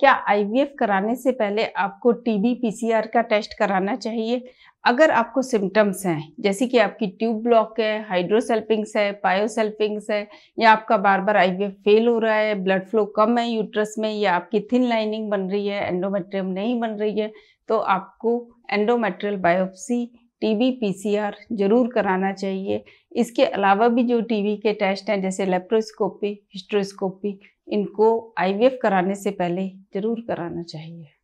क्या आईवीएफ कराने से पहले आपको टीबी पीसीआर का टेस्ट कराना चाहिए अगर आपको सिम्टम्स हैं जैसे कि आपकी ट्यूब ब्लॉक है हाइड्रोसेल्पिंग्स है पायोसेल्पिंग्स है या आपका बार बार आईवीएफ फेल हो रहा है ब्लड फ्लो कम है यूट्रस में या आपकी थिन लाइनिंग बन रही है एंडोमेट्रियम नहीं बन रही है तो आपको एंडोमेट्रियल बायोप्सी टीबी पीसीआर जरूर कराना चाहिए इसके अलावा भी जो टीबी के टेस्ट हैं जैसे लेप्रोस्कोपी हिस्ट्रोस्कोपी इनको आईवीएफ कराने से पहले ज़रूर कराना चाहिए